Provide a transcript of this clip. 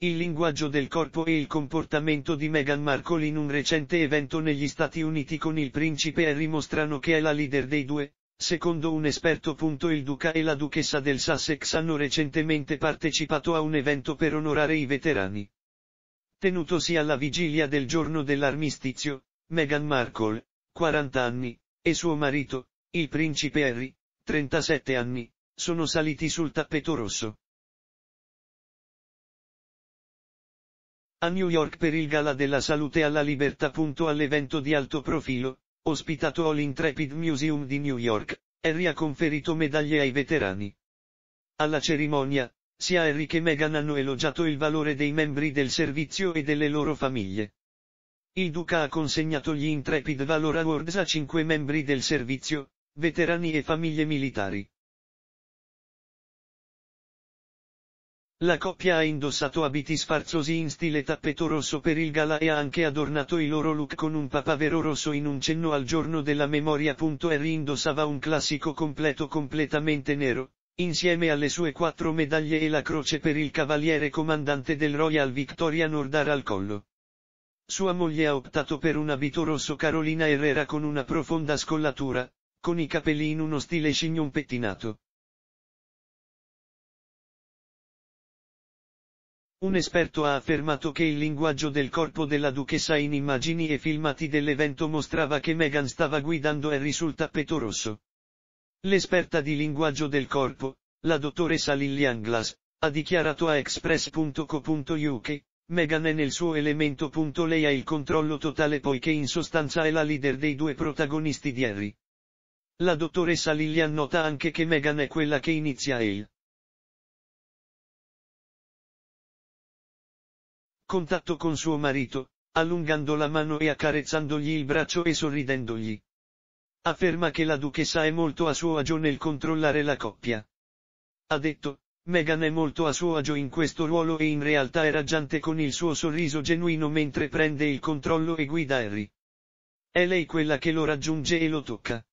Il linguaggio del corpo e il comportamento di Meghan Markle in un recente evento negli Stati Uniti con il principe Harry mostrano che è la leader dei due, Secondo un esperto. Il duca e la duchessa del Sussex hanno recentemente partecipato a un evento per onorare i veterani. Tenutosi alla vigilia del giorno dell'armistizio, Meghan Markle, 40 anni, e suo marito, il principe Harry, 37 anni, sono saliti sul tappeto rosso. a New York per il Gala della Salute alla Libertà. All'evento di alto profilo, ospitato all'Intrepid Museum di New York, Harry ha conferito medaglie ai veterani. Alla cerimonia, sia Harry che Meghan hanno elogiato il valore dei membri del servizio e delle loro famiglie. Il Duca ha consegnato gli Intrepid Valor Awards a cinque membri del servizio, veterani e famiglie militari. La coppia ha indossato abiti sfarzosi in stile tappeto rosso per il gala e ha anche adornato i loro look con un papavero rosso in un cenno al giorno della memoria. Harry indossava un classico completo completamente nero, insieme alle sue quattro medaglie e la croce per il cavaliere comandante del Royal Victoria Nordar al collo. Sua moglie ha optato per un abito rosso Carolina Herrera con una profonda scollatura, con i capelli in uno stile scignon pettinato. Un esperto ha affermato che il linguaggio del corpo della duchessa in immagini e filmati dell'evento mostrava che Meghan stava guidando Harry sul tappeto rosso. L'esperta di linguaggio del corpo, la dottoressa Lillian Glass, ha dichiarato a express.co.uk, che Meghan è nel suo elemento. Lei ha il controllo totale poiché in sostanza è la leader dei due protagonisti di Harry. La dottoressa Lillian nota anche che Meghan è quella che inizia il contatto con suo marito, allungando la mano e accarezzandogli il braccio e sorridendogli. Afferma che la duchessa è molto a suo agio nel controllare la coppia. Ha detto, Meghan è molto a suo agio in questo ruolo e in realtà è raggiante con il suo sorriso genuino mentre prende il controllo e guida Harry. È lei quella che lo raggiunge e lo tocca.